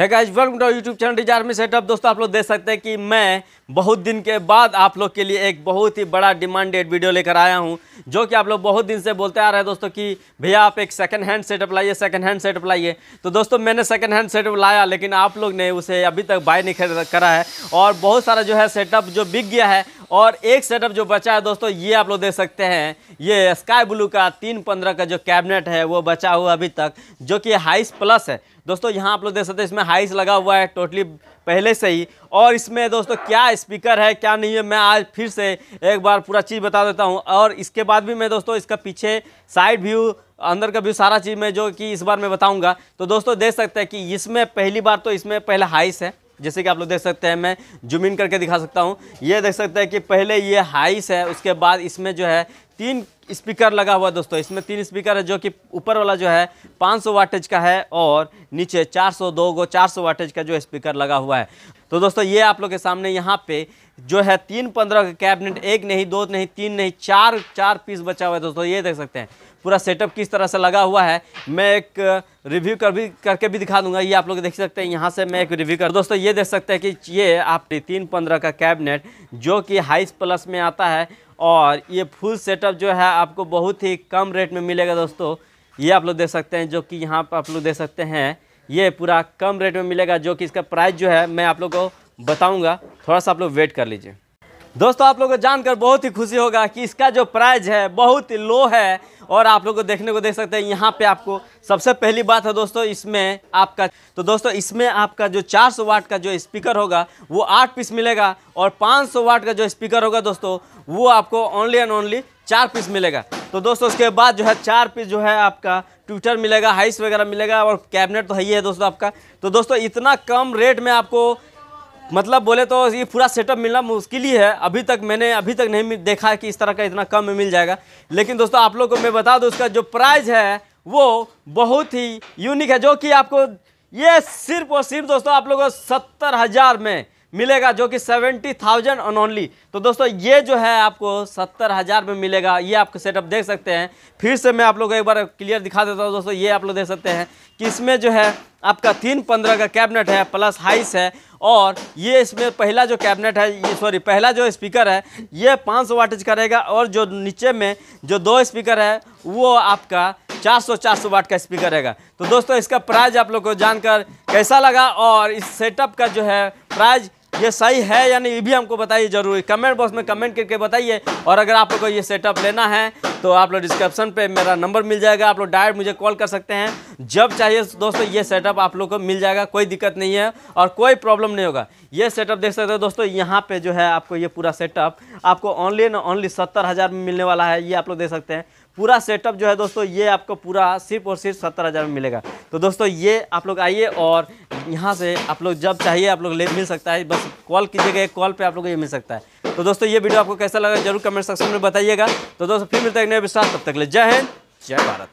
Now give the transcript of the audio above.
है guys welcome to YouTube channel डिजार में सेटअप दोस्तों आप लोग देख सकते हैं कि मैं बहुत दिन के बाद आप लोग के लिए एक बहुत ही बड़ा डिमांडेड वीडियो लेकर आया हूं जो कि आप लोग बहुत दिन से बोलते आ रहे हैं दोस्तों कि भैया आप एक सेकंड हैंड सेटअप लाइए सेकंड हैंड सेटअप लाइए तो दोस्तों मैंने सेकंड हैंड सेटअप लाया लेकिन आप लोग ने उसे अभी तक बाय नहीं करा है और बहुत सारा जो है सेटअप जो बिक गया है और एक सेटअप जो बचा है दोस्तों ये आप लोग देख सकते हैं ये स्काई ब्लू का तीन पंद्रह का जो कैबिनेट है वो बचा हुआ अभी तक जो कि हाइस प्लस है दोस्तों यहाँ आप लोग देख सकते हैं इसमें हाइस लगा हुआ है टोटली पहले से ही और इसमें दोस्तों क्या स्पीकर है क्या नहीं है मैं आज फिर से एक बार पूरा चीज़ बता देता हूँ और इसके बाद भी मैं दोस्तों इसका पीछे साइड व्यू अंदर का भी सारा चीज़ मैं जो कि इस बार मैं बताऊंगा तो दोस्तों देख सकते हैं कि इसमें पहली बार तो इसमें पहला हाइस है जैसे कि आप लोग देख सकते हैं मैं जूम इन करके दिखा सकता हूँ ये देख सकते हैं कि पहले ये हाइस है उसके बाद इसमें जो है तीन स्पीकर लगा हुआ दोस्तों इसमें तीन स्पीकर है जो कि ऊपर वाला जो है 500 वाटेज का है और नीचे 402 गो 400 वाटेज का जो स्पीकर लगा हुआ है तो दोस्तों ये आप लोग के सामने यहाँ पे जो है तीन पंद्रह का कैबिनेट एक नहीं दो नहीं तीन नहीं चार चार पीस बचा हुआ है दोस्तों ये देख सकते हैं पूरा सेटअप किस तरह से लगा हुआ है मैं एक रिव्यू कर भी करके भी दिखा दूंगा ये आप लोग देख सकते हैं यहाँ से मैं एक रिव्यू कर दोस्तों ये देख सकते हैं कि ये आप तीन पंद्रह का कैबिनेट जो कि हाइस प्लस में आता है और ये फुल सेटअप जो है आपको बहुत ही कम रेट में मिलेगा दोस्तों ये आप लोग देख सकते हैं जो कि यहाँ पर आप लोग देख सकते हैं ये पूरा कम रेट में मिलेगा जो कि इसका प्राइस जो है मैं आप लोग को बताऊँगा थोड़ा सा आप लोग वेट कर लीजिए दोस्तों आप लोगों को जानकर बहुत ही खुशी होगा कि इसका जो प्राइस है बहुत ही लो है और आप लोग को देखने को देख सकते हैं यहाँ पे आपको सबसे पहली बात है दोस्तों इसमें आपका तो दोस्तों इसमें आपका जो 400 वाट का जो स्पीकर होगा वो आठ पीस मिलेगा और 500 वाट का जो स्पीकर होगा दोस्तों वो आपको ओनली एंड ओनली चार पीस मिलेगा तो दोस्तों उसके बाद जो है चार पीस जो है आपका ट्विटर मिलेगा हाइस वगैरह मिलेगा और कैबिनेट तो है ही है दोस्तों आपका तो दोस्तों इतना कम रेट में आपको मतलब बोले तो ये पूरा सेटअप मिलना मुश्किल ही है अभी तक मैंने अभी तक नहीं देखा कि इस तरह का इतना कम में मिल जाएगा लेकिन दोस्तों आप लोग को मैं बता दूँ उसका जो प्राइज़ है वो बहुत ही यूनिक है जो कि आपको ये सिर्फ और सिर्फ दोस्तों आप लोगों को सत्तर हज़ार में मिलेगा जो कि सेवेंटी थाउजेंड ऑन ऑनली तो दोस्तों ये जो है आपको सत्तर हज़ार में मिलेगा ये आपको सेटअप देख सकते हैं फिर से मैं आप लोग को एक बार क्लियर दिखा देता हूँ दोस्तों ये आप लोग देख सकते हैं कि इसमें जो है आपका तीन पंद्रह का कैबिनेट है प्लस हाइस है और ये इसमें पहला जो कैबिनेट है ये सॉरी पहला जो स्पीकर है ये पाँच सौ वाटेज का रहेगा और जो नीचे में जो दो स्पीकर है वो आपका चार सौ चार सौ वाट का स्पीकर रहेगा तो दोस्तों इसका प्राइज आप लोग को जानकर कैसा लगा और इस सेटअप का जो है प्राइज़ ये सही है या नहीं ये भी हमको बताइए ज़रूरी कमेंट बॉक्स में कमेंट करके बताइए और अगर आप लोग को ये सेटअप लेना है तो आप लोग डिस्क्रिप्शन पे मेरा नंबर मिल जाएगा आप लोग डायरेक्ट मुझे कॉल कर सकते हैं जब चाहिए दोस्तों ये सेटअप आप लोग को मिल जाएगा कोई दिक्कत नहीं है और कोई प्रॉब्लम नहीं होगा ये सेटअप देख सकते हो दोस्तों यहाँ पे जो है आपको ये पूरा सेटअप आपको ऑनली ना ऑनली सत्तर हज़ार में मिलने वाला है ये आप लोग देख सकते हैं पूरा सेटअप जो है दोस्तों ये आपको पूरा सिर्फ और सिर्फ सत्तर हज़ार में मिलेगा तो दोस्तों ये आप लोग आइए और यहाँ से आप लोग जब चाहिए आप लोग ले मिल सकता है बस कॉल कीजिएगा एक कॉल पे आप लोग ये मिल सकता है तो दोस्तों ये वीडियो आपको कैसा लगा जरूर कमेंट सेक्शन में बताइएगा तो दोस्तों फिर मिलता है नए विश्वास तब तक ले जय हिंद जय भारत